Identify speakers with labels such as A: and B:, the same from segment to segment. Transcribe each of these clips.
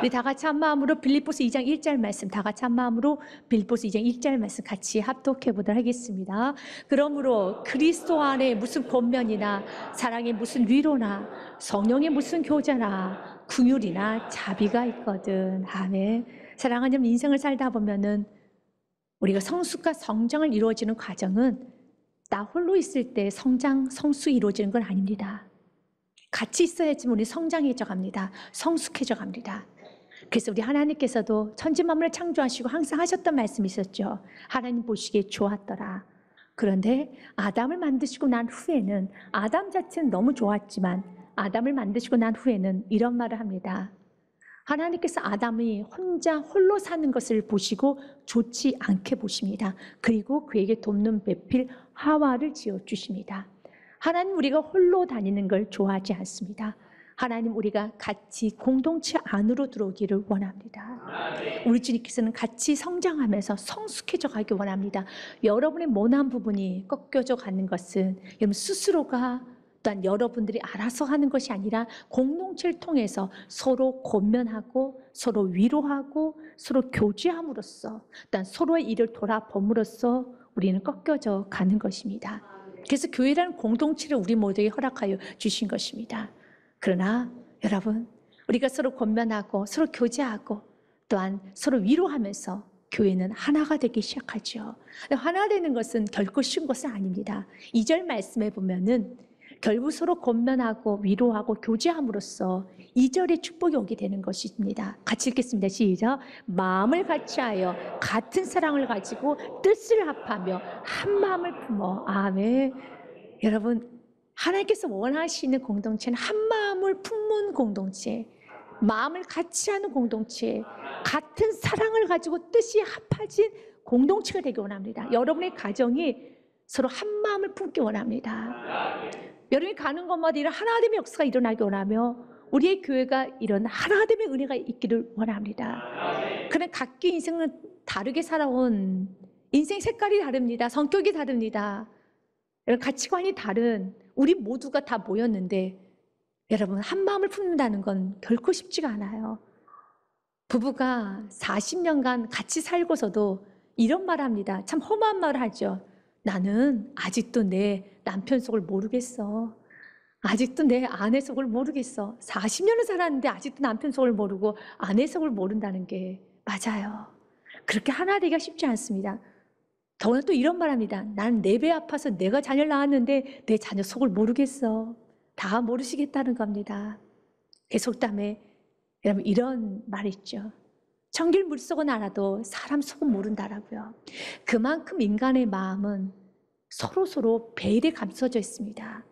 A: 우리 다 같이 한 마음으로 빌립보스 2장 1절 말씀 다 같이 한 마음으로 빌립보스 2장 1절 말씀 같이 합독해 보도록 하겠습니다. 그러므로 그리스도 안에 무슨 권면이나 사랑의 무슨 위로나 성령의 무슨 교제나 궁율이나 자비가 있거든. 아멘. 사랑하는 인생을 살다 보면은 우리가 성숙과 성장을 이루어지는 과정은 나 홀로 있을 때 성장, 성수 이루어지는 건 아닙니다. 같이 있어야지 우리 성장해져 갑니다. 성숙해져 갑니다. 그래서 우리 하나님께서도 천지 만물을 창조하시고 항상 하셨던 말씀이셨죠. 하나님 보시기에 좋았더라. 그런데 아담을 만드시고 난 후에는 아담 자체는 너무 좋았지만 아담을 만드시고 난 후에는 이런 말을 합니다. 하나님께서 아담이 혼자 홀로 사는 것을 보시고 좋지 않게 보십니다. 그리고 그에게 돕는 배필 하와를 지어 주십니다. 하나님 우리가 홀로 다니는 걸 좋아하지 않습니다. 하나님 우리가 같이 공동체 안으로 들어오기를 원합니다. 우리 주님께서는 같이 성장하면서 성숙해져 가기 원합니다. 여러분의 모난 부분이 꺾여져 가는 것은 여러분 스스로가 또한 여러분들이 알아서 하는 것이 아니라 공동체를 통해서 서로 고면하고 서로 위로하고 서로 교제함으로써 또한 서로의 일을 돌아봄으로써 우리는 꺾여져 가는 것입니다. 그래서 교회라는 공동체를 우리 모두에게 허락하여 주신 것입니다. 그러나 여러분, 우리가 서로 권면하고 서로 교제하고 또한 서로 위로하면서 교회는 하나가 되기 시작하죠. 하나 되는 것은 결코 쉬운 것은 아닙니다. 2절 말씀해 보면은 결국 서로 권면하고 위로하고 교제함으로써 2절의 축복이 오게 되는 것입니다. 같이 읽겠습니다. 시작. 마음을 같이하여 같은 사랑을 가지고 뜻을 합하며 한 마음을 품어 아멘. 여러분 하나님께서 원하시는 공동체는 한 마음을 품은 공동체, 마음을 같이 하는 공동체, 같은 사랑을 가지고 뜻이 합해진 공동체가 되기 원합니다. 여러분의 가정이 서로 한 마음을 품기 원합니다. 여러분이 가는 것마다 이런 하나됨의 역사가 일어나기 원하며 우리의 교회가 이런 하나됨의 은혜가 있기를 원합니다. 그러나 각기 인생은 다르게 살아온 인생 색깔이 다릅니다. 성격이 다릅니다. 가치관이 다른 우리 모두가 다 모였는데 여러분 한 마음을 품는다는 건 결코 쉽지가 않아요. 부부가 40년간 같이 살고서도 이런 말 합니다. 참 험한 말을 하죠. 나는 아직도 내 남편 속을 모르겠어. 아직도 내 아내 속을 모르겠어. 40년을 살았는데 아직도 남편 속을 모르고 아내 속을 모른다는 게 맞아요. 그렇게 하나 되기가 쉽지 않습니다. 더구나 또 이런 말합니다. 난네배 아파서 내가 자녀를 낳았는데 내 자녀 속을 모르겠어. 다 모르시겠다는 겁니다. 내 속담에 여러분 이런 말 있죠. 청길 물속은 알아도 사람 속은 모른다라고요. 그만큼 인간의 마음은 서로서로 베일에 감싸져 있습니다.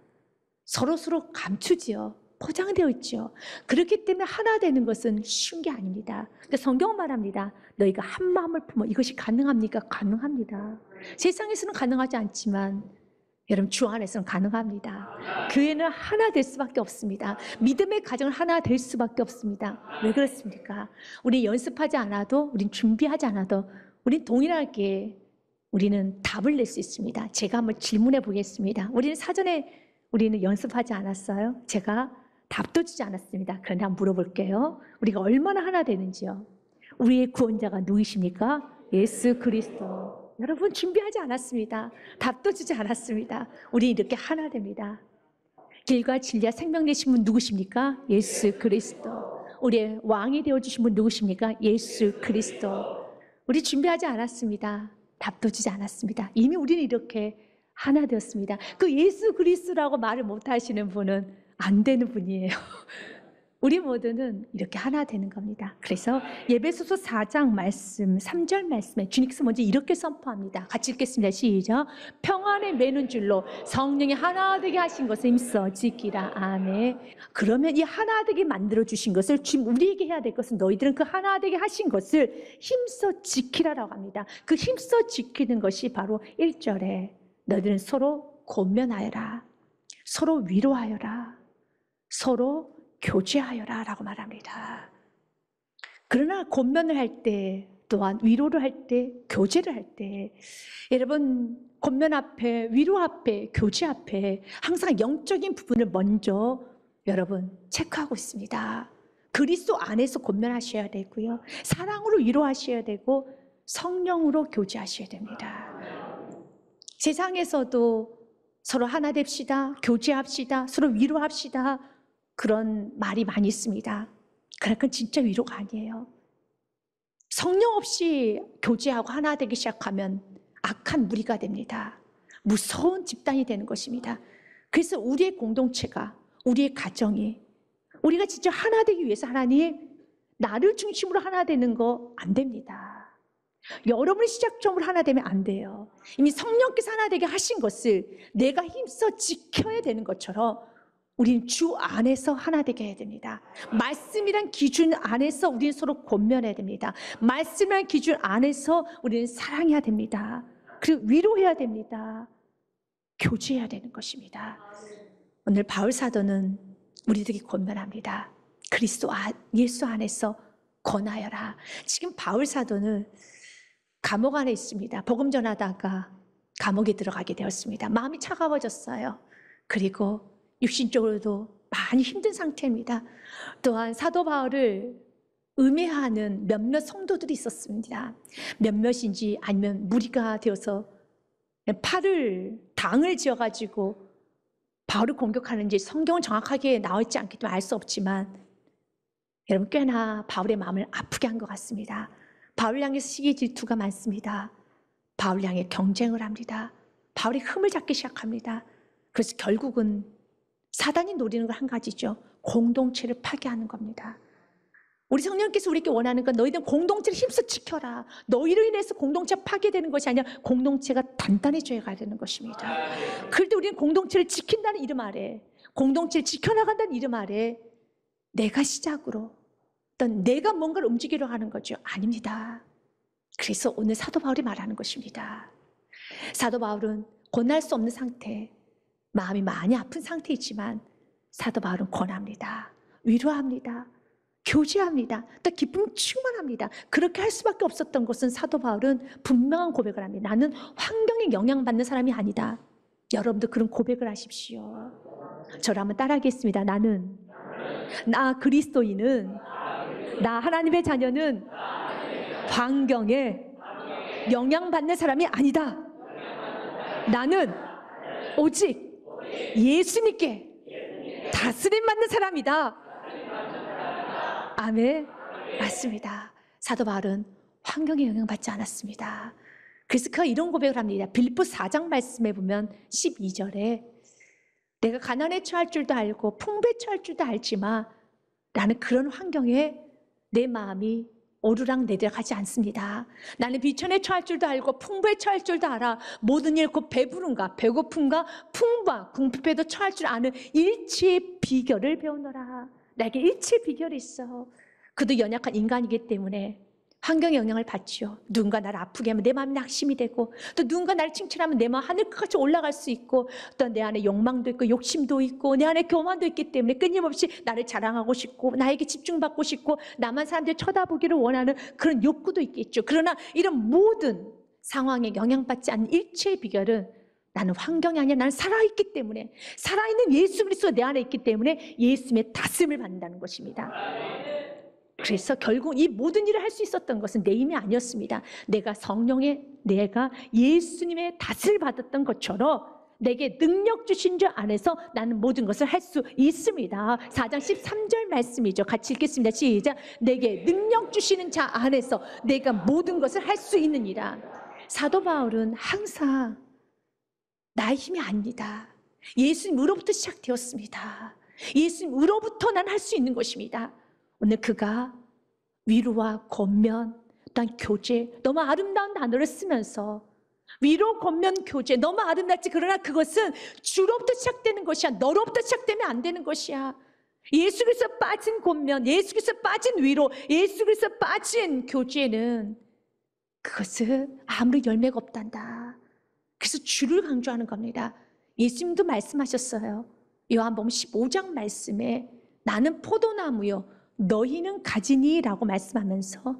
A: 서로서로 감추지요. 포장되어 있죠. 그렇기 때문에 하나 되는 것은 쉬운 게 아닙니다. 그러니까 성경 말합니다. 너희가 한 마음을 품어 이것이 가능합니까? 가능합니다. 세상에서는 가능하지 않지만 여러분 주 안에서는 가능합니다. 교회는 그 하나 될 수밖에 없습니다. 믿음의 가정은 하나 될 수밖에 없습니다. 왜 그렇습니까? 우리 연습하지 않아도, 우린 준비하지 않아도, 우린 동일하게 우리는 답을 낼 수 있습니다. 제가 한번 질문해 보겠습니다. 우리는 사전에 우리는 연습하지 않았어요. 제가 답도 주지 않았습니다. 그런데 한번 물어볼게요. 우리가 얼마나 하나 되는지요? 우리의 구원자가 누구십니까? 예수 그리스도. 여러분 준비하지 않았습니다. 답도 주지 않았습니다. 우리 이렇게 하나 됩니다. 길과 진리와 생명 되신 분 누구십니까? 예수 그리스도. 우리의 왕이 되어 주신 분 누구십니까? 예수 그리스도. 우리 준비하지 않았습니다. 답도 주지 않았습니다. 이미 우리는 이렇게 하나 되었습니다. 그 예수 그리스도라고 말을 못 하시는 분은 안 되는 분이에요. 우리 모두는 이렇게 하나 되는 겁니다. 그래서 예배소서 4장 말씀, 3절 말씀에 주님께서 먼저 이렇게 선포합니다. 같이 읽겠습니다. 시작. 평안에 매는 줄로 성령이 하나 되게 하신 것을 힘써 지키라. 아멘. 그러면 이 하나 되게 만들어 주신 것을 지금 우리에게 해야 될 것은 너희들은 그 하나 되게 하신 것을 힘써 지키라라고 합니다. 그 힘써 지키는 것이 바로 1절에 너희들은 서로 고면하여라. 서로 위로하여라. 서로 교제하여라 라고 말합니다. 그러나 곤면을 할 때, 또한 위로를 할 때, 교제를 할 때, 여러분, 곤면 앞에, 위로 앞에, 교제 앞에 항상 영적인 부분을 먼저 여러분 체크하고 있습니다. 그리스도 안에서 곤면하셔야 되고요. 사랑으로 위로하셔야 되고 성령으로 교제하셔야 됩니다. 세상에서도 서로 하나 됩시다. 교제합시다. 서로 위로합시다. 그런 말이 많이 있습니다. 그러니까 진짜 위로가 아니에요. 성령 없이 교제하고 하나 되기 시작하면 악한 무리가 됩니다. 무서운 집단이 되는 것입니다. 그래서 우리의 공동체가, 우리의 가정이, 우리가 진짜 하나 되기 위해서 하나님, 나를 중심으로 하나 되는 거 안 됩니다. 여러분의 시작점으로 하나 되면 안 돼요. 이미 성령께서 하나 되게 하신 것을 내가 힘써 지켜야 되는 것처럼 우린 주 안에서 하나 되게 해야 됩니다. 말씀이란 기준 안에서 우린 서로 권면해야 됩니다. 말씀이란 기준 안에서 우리는 사랑해야 됩니다. 그리고 위로해야 됩니다. 교제해야 되는 것입니다. 오늘 바울 사도는 우리들이 권면합니다. 그리스도 아, 예수 안에서 권하여라. 지금 바울 사도는 감옥 안에 있습니다. 복음 전하다가 감옥에 들어가게 되었습니다. 마음이 차가워졌어요. 그리고 육신적으로도 많이 힘든 상태입니다. 또한 사도 바울을 의미하는 몇몇 성도들이 있었습니다. 몇몇인지 아니면 무리가 되어서 팔을 당을 지어가지고 바울을 공격하는지 성경은 정확하게 나와 있지 않기 때문에 알 수 없지만 여러분 꽤나 바울의 마음을 아프게 한 것 같습니다. 바울 향의 시기 질투가 많습니다. 바울 향의 경쟁을 합니다. 바울이 흠을 잡기 시작합니다. 그래서 결국은 사단이 노리는 걸한 가지죠. 공동체를 파괴하는 겁니다. 우리 성령께서 우리에게 원하는 건 너희들 공동체를 힘써 지켜라. 너희로 인해서 공동체 파괴되는 것이 아니라 공동체가 단단해져야 되는 것입니다. 그런데 우리는 공동체를 지킨다는 이름 아래, 공동체를 지켜나간다는 이름 아래 내가 시작으로 어떤 내가 뭔가를 움직이려 하는 거죠. 아닙니다. 그래서 오늘 사도 바울이 말하는 것입니다. 사도 바울은 권할 수 없는 상태, 마음이 많이 아픈 상태이지만 사도 바울은 권합니다. 위로합니다. 교제합니다. 또 기쁨 충만합니다. 그렇게 할 수밖에 없었던 것은 사도 바울은 분명한 고백을 합니다. 나는 환경에 영향받는 사람이 아니다. 여러분도 그런 고백을 하십시오. 저를 한번 따라하겠습니다. 나는 나 그리스도인은 나 하나님의 자녀는 환경에 영향받는 사람이 아니다. 나는 오직 예수님께 다스림 받는 사람이다. 아멘. 맞습니다. 사도 바울은 환경에 영향받지 않았습니다. 그래서 그가 이런 고백을 합니다. 빌립보 4장 말씀에 보면 12절에 내가 가난에 처할 줄도 알고 풍배 처할 줄도 알지만 나는 그런 환경에 내 마음이 오르락내리락하지 않습니다. 나는 비천에 처할 줄도 알고 풍부에 처할 줄도 알아. 모든 일 곧 배부름과 배고픔과 풍부와 궁핍에도 처할 줄 아는 일치의 비결을 배우너라. 나에게 일치의 비결이 있어. 그도 연약한 인간이기 때문에 환경의 영향을 받지요. 누군가 나를 아프게 하면 내 마음이 낙심이 되고 또 누군가 나를 칭찬하면 내 마음 하늘까지 올라갈 수 있고 또 내 안에 욕망도 있고 욕심도 있고 내 안에 교만도 있기 때문에 끊임없이 나를 자랑하고 싶고 나에게 집중받고 싶고 나만 사람들이 쳐다보기를 원하는 그런 욕구도 있겠죠. 그러나 이런 모든 상황에 영향받지 않는 일체의 비결은 나는 환경이 아니야. 나는 살아있기 때문에 살아있는 예수 그리스도 내 안에 있기 때문에 예수의 다스을 받는다는 것입니다. 그래서 결국 이 모든 일을 할 수 있었던 것은 내 힘이 아니었습니다. 내가 성령의 내가 예수님의 닷을 받았던 것처럼 내게 능력 주신 줄 안에서 나는 모든 것을 할 수 있습니다. 4장 13절 말씀이죠. 같이 읽겠습니다. 시작. 내게 능력 주시는 자 안에서 내가 모든 것을 할 수 있느니라. 사도 바울은 항상 나의 힘이 아니다. 예수님으로부터 시작되었습니다. 예수님으로부터 난 할 수 있는 것입니다. 오늘 그가 위로와 권면, 또한 교제, 너무 아름다운 단어를 쓰면서 위로, 권면, 교제, 너무 아름답지. 그러나 그것은 주로부터 시작되는 것이야. 너로부터 시작되면 안 되는 것이야. 예수께서 빠진 권면, 예수께서 빠진 위로, 예수께서 빠진 교제는 그것은 아무리 열매가 없단다. 그래서 주를 강조하는 겁니다. 예수님도 말씀하셨어요. 요한복음 15장 말씀에 나는 포도나무요 너희는 가지니? 라고 말씀하면서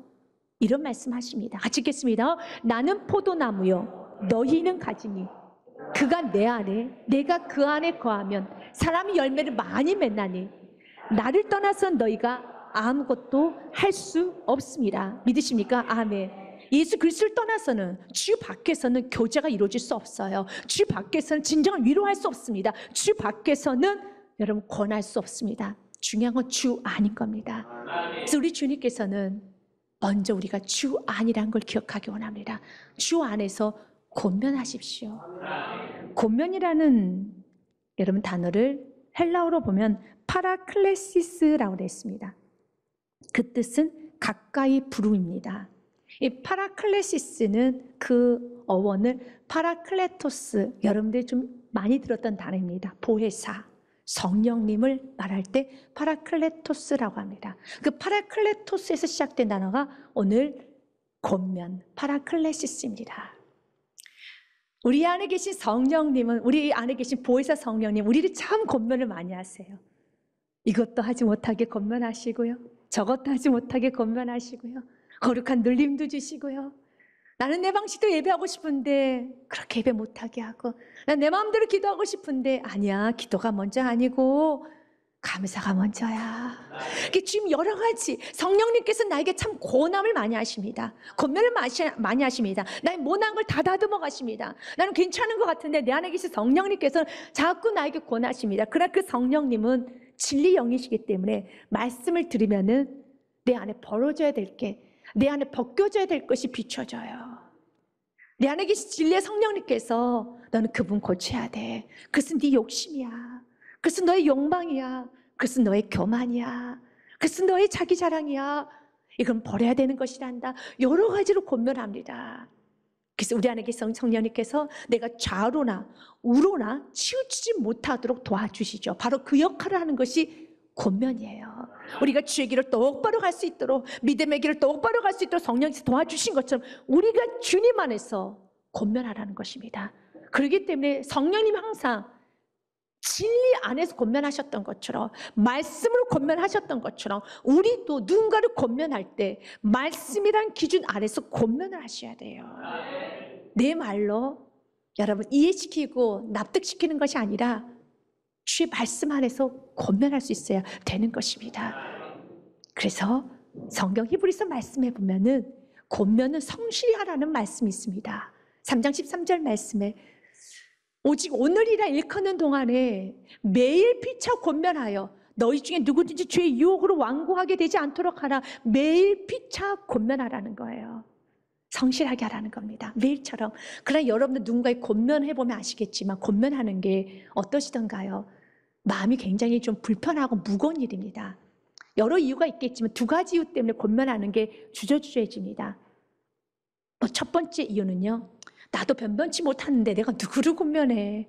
A: 이런 말씀하십니다. 같이 읽겠습니다. 나는 포도나무요. 너희는 가지니. 그가 내 안에, 내가 그 안에 거하면 사람이 열매를 많이 맺나니 나를 떠나서 너희가 아무것도 할 수 없습니다. 믿으십니까? 아멘. 예수 그리스도를 떠나서는 주 밖에서는 교제가 이루어질 수 없어요. 주 밖에서는 진정한 위로할 수 없습니다. 주 밖에서는 여러분 권할 수 없습니다. 중요한 건 주 아닌 겁니다. 그래서 우리 주님께서는 먼저 우리가 주 아니란 걸 기억하기 원합니다. 주 안에서 곤면하십시오. 곤면이라는 여러분 단어를 헬라어로 보면 파라클레시스라고 했습니다. 그 뜻은 가까이 부름입니다. 이 파라클레시스는 그 어원을 파라클레토스 여러분들이 좀 많이 들었던 단어입니다. 보혜사. 성령님을 말할 때 파라클레토스라고 합니다. 그 파라클레토스에서 시작된 단어가 오늘 곤면, 파라클레시스입니다. 우리 안에 계신 성령님은 우리 안에 계신 보혜사 성령님 우리를 참 권면을 많이 하세요. 이것도 하지 못하게 권면하시고요. 저것도 하지 못하게 권면하시고요. 거룩한 늘림도 주시고요. 나는 내방식도 예배하고 싶은데 그렇게 예배 못하게 하고 난 내 마음대로 기도하고 싶은데 아니야 기도가 먼저 아니고 감사가 먼저야. 지금 여러 가지 성령님께서 나에게 참고난을 많이 하십니다. 고면을 많이 하십니다. 나의 모난 걸 다다듬어 가십니다. 나는 괜찮은 것 같은데 내 안에 계신 성령님께서 자꾸 나에게 권하십니다. 그러나 그 성령님은 진리 영이시기 때문에 말씀을 들으면은 내 안에 벌어져야 될게 내 안에 벗겨져야 될 것이 비춰져요. 내 안에 계신 진리의 성령님께서 너는 그분 고쳐야 돼. 그것은 네 욕심이야. 그것은 너의 욕망이야. 그것은 너의 교만이야. 그것은 너의 자기 자랑이야. 이건 버려야 되는 것이란다. 여러 가지로 권면합니다. 그래서 우리 안에 계신 성령님께서 내가 좌로나 우로나 치우치지 못하도록 도와주시죠. 바로 그 역할을 하는 것이 권면이에요. 우리가 주의 길을 똑바로 갈 수 있도록 믿음의 길을 똑바로 갈 수 있도록 성령께서 도와주신 것처럼 우리가 주님 안에서 곤면하라는 것입니다. 그렇기 때문에 성령님 항상 진리 안에서 곤면하셨던 것처럼 말씀으로 곤면하셨던 것처럼 우리도 누군가를 곤면할 때 말씀이란 기준 아래서 곤면을 하셔야 돼요. 내 말로 여러분 이해시키고 납득시키는 것이 아니라 주의 말씀 안에서 권면할 수 있어야 되는 것입니다. 그래서 성경 히브리서 말씀해 보면은 권면은 성실히 하라는 말씀이 있습니다. 3장 13절 말씀에 오직 오늘이라 일컫는 동안에 매일 피차 권면하여 너희 중에 누구든지 죄의 유혹으로 완고하게 되지 않도록 하라. 매일 피차 권면하라는 거예요. 성실하게 하라는 겁니다. 매일처럼. 그러나 여러분들 누군가의 곤면해보면 아시겠지만, 곤면하는 게 어떠시던가요? 마음이 굉장히 좀 불편하고 무거운 일입니다. 여러 이유가 있겠지만 두 가지 이유 때문에 곤면하는 게 주저주저해집니다. 뭐 첫 번째 이유는요. 나도 변변치 못하는데 내가 누구를 곤면해.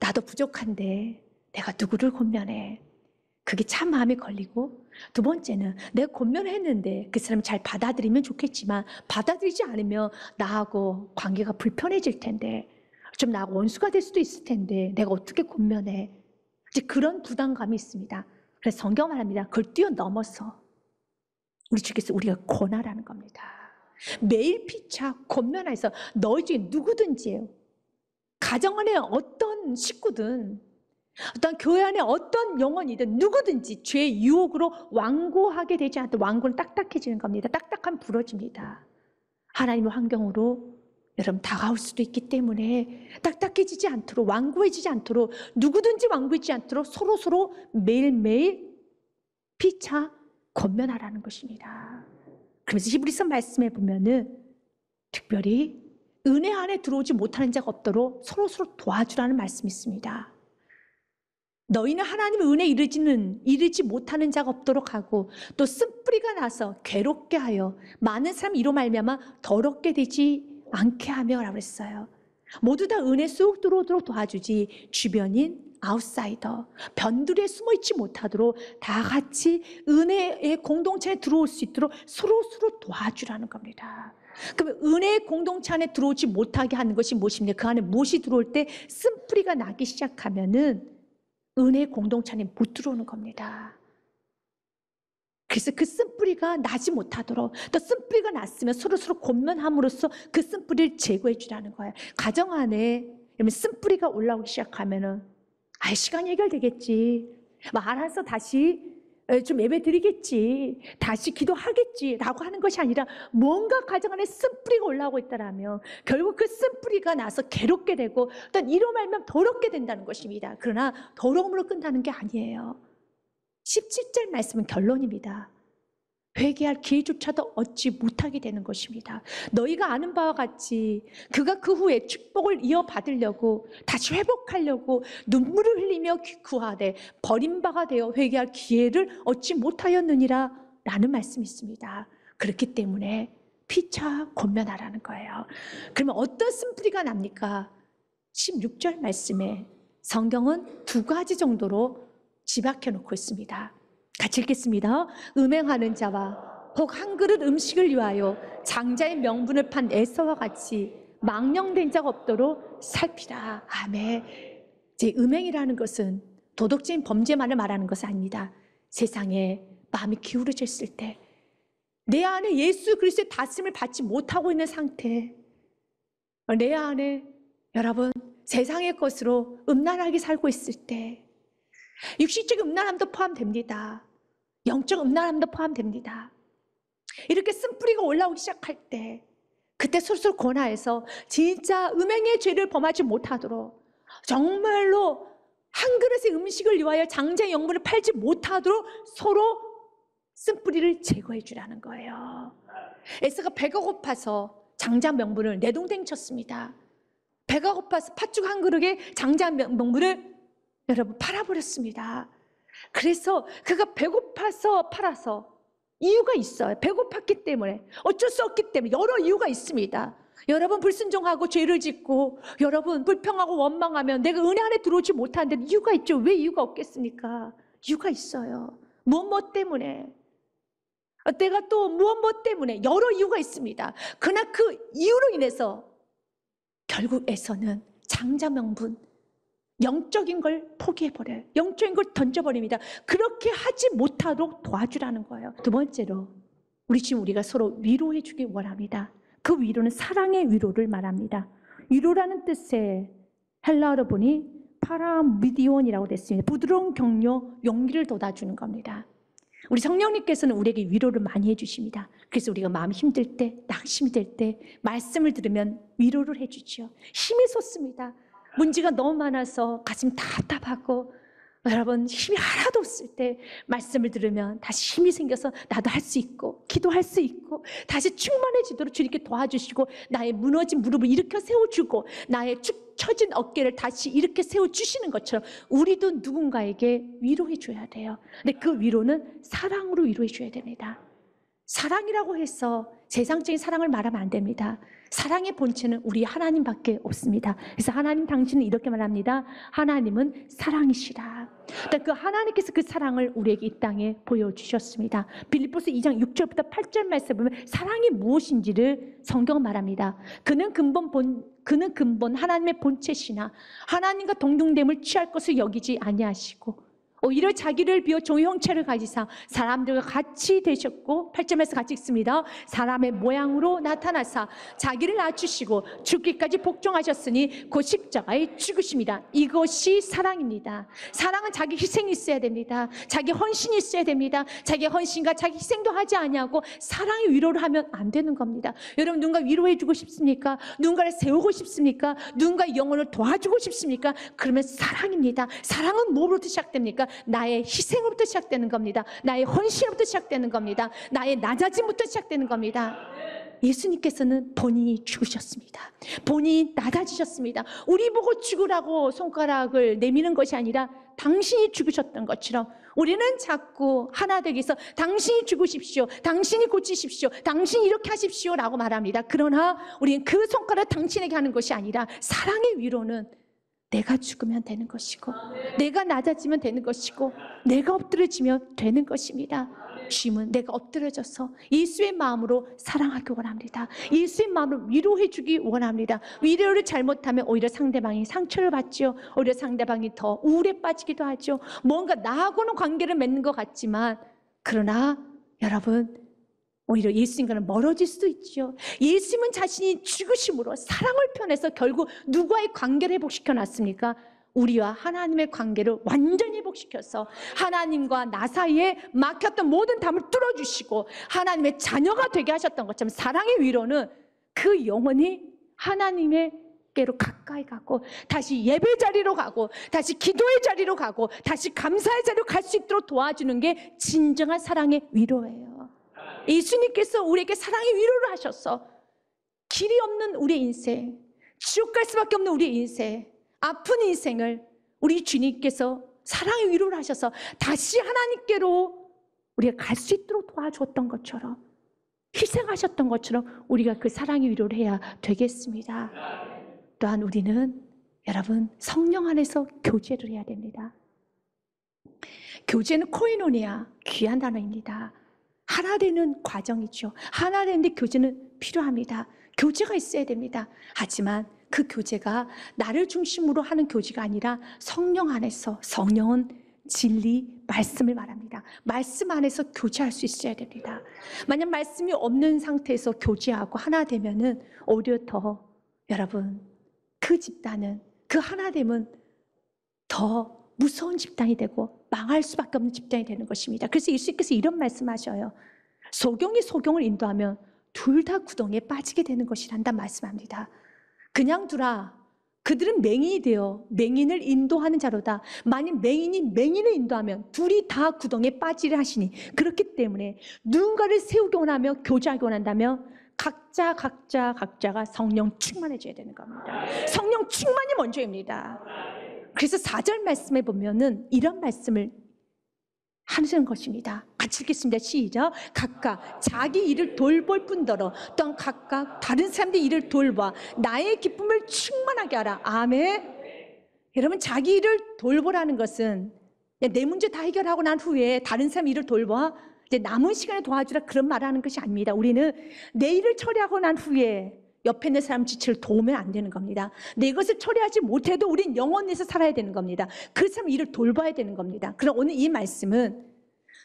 A: 나도 부족한데 내가 누구를 곤면해. 그게 참마음이 걸리고 두 번째는 내가 곤면했는데 그 사람이 잘 받아들이면 좋겠지만 받아들이지 않으면 나하고 관계가 불편해질 텐데 좀 나하고 원수가 될 수도 있을 텐데 내가 어떻게 곤면해. 이제 그런 부담감이 있습니다. 그래서 성경 말합니다. 그걸 뛰어넘어서 우리 주께서 우리가 권하라는 겁니다. 매일 피차 권면하여서 너희 중에 누구든지요. 가정 안에 어떤 식구든 어떤 교회 안에 어떤 영혼이든 누구든지 죄의 유혹으로 완고하게 되지 않도록 완고는 딱딱해지는 겁니다. 딱딱한 부러집니다. 하나님의 환경으로 여러분 다가올 수도 있기 때문에 딱딱해지지 않도록 완고해지지 않도록 누구든지 완고해지지 않도록 서로 서로 매일매일 피차 권면하라는 것입니다. 그래서 히브리서 말씀에 보면은 특별히 은혜 안에 들어오지 못하는 자가 없도록 서로 서로 도와주라는 말씀이 있습니다. 너희는 하나님의 은혜 이르지는 이르지 못하는 자가 없도록 하고 또 쓴뿌리가 나서 괴롭게 하여 많은 사람 이로 말미암아 더럽게 되지 않게 하며 라고 했어요. 모두 다 은혜 쏙 들어오도록 도와주지 주변인 아웃사이더 변두리에 숨어있지 못하도록 다 같이 은혜의 공동체에 들어올 수 있도록 서로 서로 도와주라는 겁니다. 그럼 은혜의 공동체 안에 들어오지 못하게 하는 것이 무엇입니까? 그 안에 무엇이 들어올 때 쓴뿌리가 나기 시작하면은 은혜의 공동체 안에 못 들어오는 겁니다. 그래서 그 쓴뿌리가 나지 못하도록 또 쓴뿌리가 났으면 서로서로 곤면함으로써 그 쓴뿌리를 제거해 주라는 거예요. 가정 안에 쓴뿌리가 올라오기 시작하면은 아 시간 해결되겠지. 뭐 알아서 다시 좀 예배 드리겠지. 다시 기도하겠지라고 하는 것이 아니라 뭔가 가정 안에 쓴뿌리가 올라오고 있다라면 결국 그 쓴뿌리가 나서 괴롭게 되고 어떤 이로 말면 더럽게 된다는 것입니다. 그러나 더러움으로 끝나는 게 아니에요. 17절 말씀은 결론입니다. 회개할 기조차도 얻지 못하게 되는 것입니다. 너희가 아는 바와 같이 그가 그 후에 축복을 이어받으려고 다시 회복하려고 눈물을 흘리며 구하되 버린 바가 되어 회개할 기회를 얻지 못하였느니라 라는 말씀이 있습니다. 그렇기 때문에 피차 곤면하라는 거예요. 그러면 어떤 쓴뿌리가 납니까? 16절 말씀에 성경은 두 가지 정도로 지약혀 놓고 있습니다. 같이 읽겠습니다. 음행하는 자와 혹 한 그릇 음식을 위하여 장자의 명분을 판 에서와 같이 망령된 자가 없도록 살피라. 아멘. 제 음행이라는 것은 도덕적인 범죄만을 말하는 것은 아닙니다. 세상에 마음이 기울어져 을 때, 내 안에 예수 그리스의 다씀을 받지 못하고 있는 상태, 내 안에 여러분 세상의 것으로 음란하게 살고 있을 때, 육신적 음란함도 포함됩니다. 영적 음란함도 포함됩니다. 이렇게 쓴뿌리가 올라오기 시작할 때 그때 스스 권하에서 진짜 음행의 죄를 범하지 못하도록 정말로 한 그릇의 음식을 위하여 장자의 영분을 팔지 못하도록 서로 쓴뿌리를 제거해 주라는 거예요. 에스가 배가 고파서 장자 명분을 내동댕쳤습니다. 배가 고파서 팥죽 한 그릇에 장자 명분을 여러분 팔아버렸습니다. 그래서 그가 배고파서 팔아서 이유가 있어요. 배고팠기 때문에 어쩔 수 없기 때문에 여러 이유가 있습니다. 여러분 불순종하고 죄를 짓고 여러분 불평하고 원망하면 내가 은혜 안에 들어오지 못하는데 이유가 있죠. 왜 이유가 없겠습니까? 이유가 있어요. 무엇 뭐 때문에 내가 또 무엇 뭐 때문에 여러 이유가 있습니다. 그러나 그 이유로 인해서 결국에서는 장자명분 영적인 걸 포기해버려요. 영적인 걸 던져버립니다. 그렇게 하지 못하도록 도와주라는 거예요. 두 번째로, 우리 지금 우리가 서로 위로해주길 원합니다. 그 위로는 사랑의 위로를 말합니다. 위로라는 뜻의 헬라어로 보니 파라미디온이라고 됐습니다. 부드러운 격려, 용기를 돋아주는 겁니다. 우리 성령님께서는 우리에게 위로를 많이 해주십니다. 그래서 우리가 마음 이 힘들 때, 낙심이 될 때, 말씀을 들으면 위로를 해주지요. 힘이 솟습니다. 문제가 너무 많아서 가슴 답답하고 여러분 힘이 하나도 없을 때 말씀을 들으면 다시 힘이 생겨서 나도 할 수 있고 기도할 수 있고 다시 충만해지도록 주님께 도와주시고 나의 무너진 무릎을 일으켜 세워주고 나의 축 처진 어깨를 다시 이렇게 세워주시는 것처럼 우리도 누군가에게 위로해 줘야 돼요 근데 그 위로는 사랑으로 위로해 줘야 됩니다 사랑이라고 해서 세상적인 사랑을 말하면 안 됩니다. 사랑의 본체는 우리 하나님밖에 없습니다. 그래서 하나님 당신은 이렇게 말합니다. 하나님은 사랑이시라. 그러니까 그 하나님께서 그 사랑을 우리에게 이 땅에 보여주셨습니다. 빌립보스 2장 6절부터 8절 말씀 보면 사랑이 무엇인지를 성경 말합니다. 그는 근본 본 그는 근본 하나님의 본체시나 하나님과 동등됨을 취할 것을 여기지 아니하시고 오히려 자기를 비워 종의 형체를 가지사 사람들과 같이 되셨고 8점에서 같이 있습니다 사람의 모양으로 나타나사 자기를 낮추시고 죽기까지 복종하셨으니 곧 십자가에 죽으십니다. 이것이 사랑입니다. 사랑은 자기 희생이 있어야 됩니다. 자기 헌신이 있어야 됩니다. 자기 헌신과 자기 희생도 하지 아니하고 사랑의 위로를 하면 안 되는 겁니다. 여러분 누군가 위로해 주고 싶습니까? 누군가를 세우고 싶습니까? 누군가 영혼을 도와주고 싶습니까? 그러면 사랑입니다. 사랑은 뭐로부터 시작됩니까? 나의 희생으로부터 시작되는 겁니다. 나의 헌신으로부터 시작되는 겁니다. 나의 낮아짐부터 시작되는 겁니다. 예수님께서는 본인이 죽으셨습니다. 본인이 낮아지셨습니다. 우리 보고 죽으라고 손가락을 내미는 것이 아니라 당신이 죽으셨던 것처럼 우리는 자꾸 하나 되기 위해서 당신이 죽으십시오. 당신이 고치십시오. 당신이 이렇게 하십시오. 라고 말합니다. 그러나 우리는 그 손가락 당신에게 하는 것이 아니라 사랑의 위로는 내가 죽으면 되는 것이고, 내가 낮아지면 되는 것이고, 내가 엎드려지면 되는 것입니다. 쉼은 내가 엎드려져서 예수의 마음으로 사랑하기 원합니다. 예수의 마음으로 위로해주기 원합니다. 위로를 잘못하면 오히려 상대방이 상처를 받지요. 오히려 상대방이 더 우울에 빠지기도 하죠. 뭔가 나하고는 관계를 맺는 것 같지만, 그러나 여러분, 오히려 예수님과는 멀어질 수도 있죠. 예수님은 자신이 죽으심으로 사랑을 표현해서 결국 누구와의 관계를 회복시켜 놨습니까? 우리와 하나님의 관계를 완전히 회복시켜서 하나님과 나 사이에 막혔던 모든 담을 뚫어주시고 하나님의 자녀가 되게 하셨던 것처럼 사랑의 위로는 그 영혼이 하나님의 깨로 가까이 가고 다시 예배 자리로 가고 다시 기도의 자리로 가고 다시 감사의 자리로 갈 수 있도록 도와주는 게 진정한 사랑의 위로예요. 예수님께서 우리에게 사랑의 위로를 하셔서 길이 없는 우리 인생, 지옥 갈 수밖에 없는 우리 인생, 아픈 인생을 우리 주님께서 사랑의 위로를 하셔서 다시 하나님께로 우리가 갈 수 있도록 도와줬던 것처럼 희생하셨던 것처럼 우리가 그 사랑의 위로를 해야 되겠습니다. 또한 우리는 여러분 성령 안에서 교제를 해야 됩니다. 교제는 코이노니아 귀한 단어입니다. 하나 되는 과정이죠. 하나 되는데 교제는 필요합니다. 교제가 있어야 됩니다. 하지만 그 교제가 나를 중심으로 하는 교제가 아니라 성령 안에서 성령은 진리 말씀을 말합니다. 말씀 안에서 교제할 수 있어야 됩니다. 만약 말씀이 없는 상태에서 교제하고 하나 되면은 오히려 더 여러분 그 집단은 그 하나 되면 더 무서운 집단이 되고 망할 수밖에 없는 집단이 되는 것입니다. 그래서 예수님께서 이런 말씀하셔요. 소경이 소경을 인도하면 둘 다 구덩이에 빠지게 되는 것이란다 말씀합니다. 그냥 두라. 그들은 맹인이 되어 맹인을 인도하는 자로다. 만일 맹인이 맹인을 인도하면 둘이 다구덩에 빠지려 하시니 그렇기 때문에 누군가를 세우기 원하며 교제하기 원한다면 각자 각자 각자가 성령 충만해져야 되는 겁니다. 성령 충만이 먼저입니다. 그래서 4절 말씀에 보면은 이런 말씀을 하는 것입니다. 같이 읽겠습니다. 시작. 각각 자기 일을 돌볼 뿐더러 또한 각각 다른 사람들의 일을 돌봐 나의 기쁨을 충만하게 하라. 아멘. 여러분 자기 일을 돌보라는 것은 내 문제 다 해결하고 난 후에 다른 사람 일을 돌봐 이제 남은 시간을 도와주라 그런 말하는 것이 아닙니다. 우리는 내 일을 처리하고 난 후에 옆에 있는 사람 지치를 도우면 안 되는 겁니다. 근데 이것을 처리하지 못해도 우린 영원에서 살아야 되는 겁니다. 그 사람 일을 돌봐야 되는 겁니다. 그럼 오늘 이 말씀은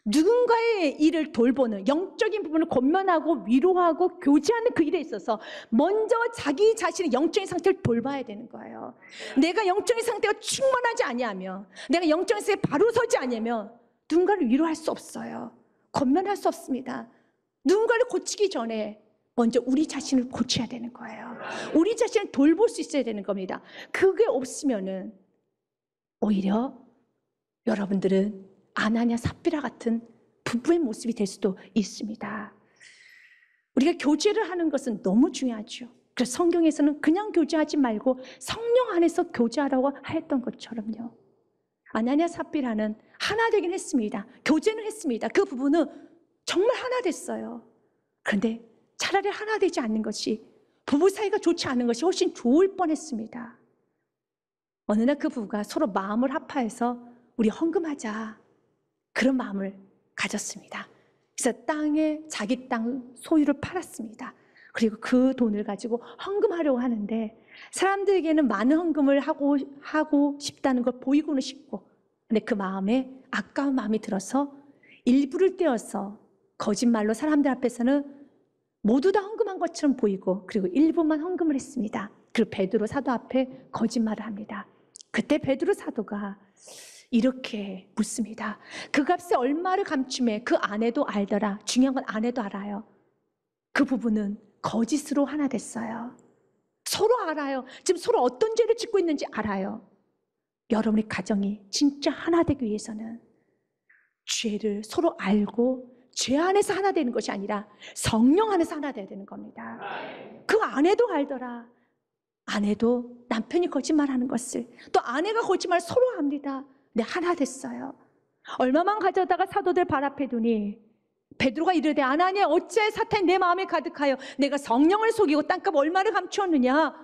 A: 누군가의 일을 돌보는 영적인 부분을 권면하고 위로하고 교제하는 그 일에 있어서 먼저 자기 자신의 영적인 상태를 돌봐야 되는 거예요. 내가 영적인 상태가 충만하지 아니하며 내가 영적인 상태에 바로 서지 아니하며 누군가를 위로할 수 없어요. 권면할 수 없습니다. 누군가를 고치기 전에 먼저 우리 자신을 고쳐야 되는 거예요. 우리 자신을 돌볼 수 있어야 되는 겁니다. 그게 없으면은 오히려 여러분들은 아나냐 삽비라 같은 부부의 모습이 될 수도 있습니다. 우리가 교제를 하는 것은 너무 중요하죠. 그래서 성경에서는 그냥 교제하지 말고 성령 안에서 교제하라고 했던 것처럼요. 아나냐 삽비라는 하나 되긴 했습니다. 교제는 했습니다. 그 부분은 정말 하나 됐어요. 그런데 차라리 하나 되지 않는 것이 부부 사이가 좋지 않은 것이 훨씬 좋을 뻔했습니다. 어느 날 그 부부가 서로 마음을 합하해서 우리 헌금하자 그런 마음을 가졌습니다. 그래서 땅에 자기 땅 소유를 팔았습니다. 그리고 그 돈을 가지고 헌금하려고 하는데 사람들에게는 많은 헌금을 하고 하고 싶다는 걸 보이고는 싶고 근데 그 마음에 아까운 마음이 들어서 일부를 떼어서 거짓말로 사람들 앞에서는 모두 다 헌금한 것처럼 보이고 그리고 일부만 헌금을 했습니다. 그리고 베드로 사도 앞에 거짓말을 합니다. 그때 베드로 사도가 이렇게 묻습니다. 그 값에 얼마를 감춤해 그 아내도 알더라. 중요한 건 아내도 알아요. 그 부분은 거짓으로 하나 됐어요. 서로 알아요. 지금 서로 어떤 죄를 짓고 있는지 알아요. 여러분의 가정이 진짜 하나 되기 위해서는 죄를 서로 알고 죄 안에서 하나 되는 것이 아니라 성령 안에서 하나 되어야 되는 겁니다. 그 아내도 알더라. 아내도 남편이 거짓말하는 것을 또 아내가 거짓말 서로 합니다. 근데 네, 하나 됐어요. 얼마만 가져다가 사도들 발 앞에 두니 베드로가 이르되 아나니 어째 사탄 내 마음에 가득하여 내가 성령을 속이고 땅값 얼마를 감추었느냐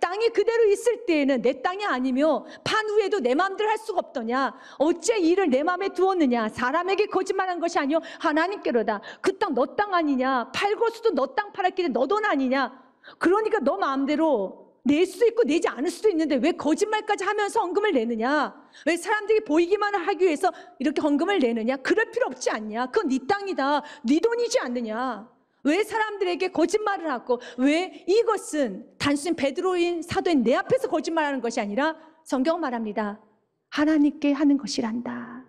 A: 땅이 그대로 있을 때에는 내 땅이 아니며 판 후에도 내 마음대로 할 수가 없더냐 어째 이를 내 마음에 두었느냐 사람에게 거짓말한 것이 아니오 하나님께로다 그 땅 너 땅 아니냐 팔고수도 너 땅 팔았기에 너 돈 아니냐 그러니까 너 마음대로 낼 수도 있고 내지 않을 수도 있는데 왜 거짓말까지 하면서 헌금을 내느냐 왜 사람들이 보이기만 하기 위해서 이렇게 헌금을 내느냐 그럴 필요 없지 않냐 그건 네 땅이다 네 돈이지 않느냐 왜 사람들에게 거짓말을 하고 왜 이것은 단순 베드로인 사도인 내 앞에서 거짓말하는 것이 아니라 성경 말합니다. 하나님께 하는 것이란다.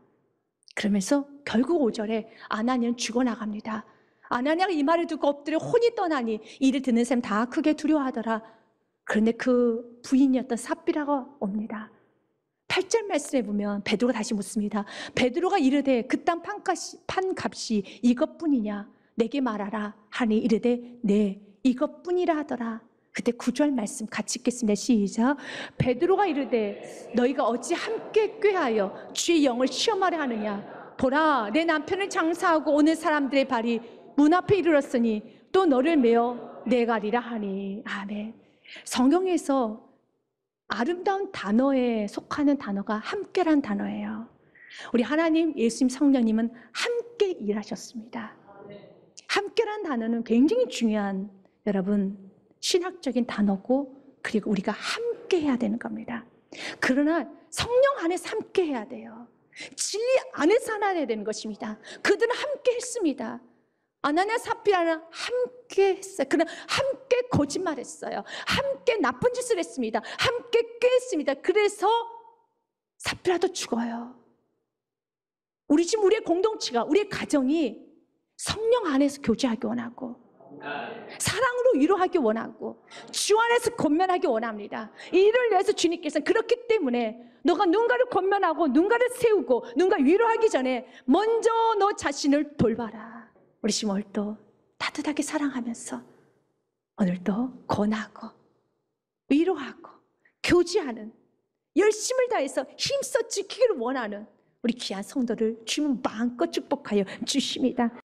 A: 그러면서 결국 오절에 아나니는 죽어나갑니다. 아나니아가 이 말을 듣고 엎드려 혼이 떠나니 이를 듣는 셈 다 크게 두려워하더라. 그런데 그 부인이었던 삽비라가 옵니다. 8절 말씀해 보면 베드로가 다시 묻습니다. 베드로가 이르되 그 땅 판값이 이것뿐이냐? 내게 말하라 하니 이르되 네 이것뿐이라 하더라 그때 구절 말씀 같이 읽겠습니다. 시작. 베드로가 이르되 너희가 어찌 함께 꾀하여 주의 영을 시험하려 하느냐. 보라 내 남편을 장사하고 오는 사람들의 발이 문 앞에 이르렀으니 또 너를 메어 내가리라 하니. 아멘. 성경에서 아름다운 단어에 속하는 단어가 함께란 단어예요. 우리 하나님, 예수님, 성령님은 함께 일하셨습니다. 학교란 단어는 굉장히 중요한 여러분 신학적인 단어고 그리고 우리가 함께 해야 되는 겁니다. 그러나 성령 안에서 함께 해야 돼요. 진리 안에서 하나 해야 되는 것입니다. 그들은 함께 했습니다. 아나냐 사피아는 함께 했어요. 그는 함께 거짓말했어요. 함께 나쁜 짓을 했습니다. 함께 꾀했습니다. 그래서 사피라도 죽어요. 우리 집 우리의 공동체가 우리의 가정이 성령 안에서 교제하기 원하고 사랑으로 위로하기 원하고 주 안에서 권면하기 원합니다. 이를 위해서 주님께서는 그렇기 때문에 너가 누군가를 권면하고 누군가를 세우고 누군가 위로하기 전에 먼저 너 자신을 돌봐라. 우리 지금 도 따뜻하게 사랑하면서 오늘도 권하고 위로하고 교제하는 열심을 다해서 힘써 지키기를 원하는 우리 귀한 성도를 주님 마음껏 축복하여 주십니다.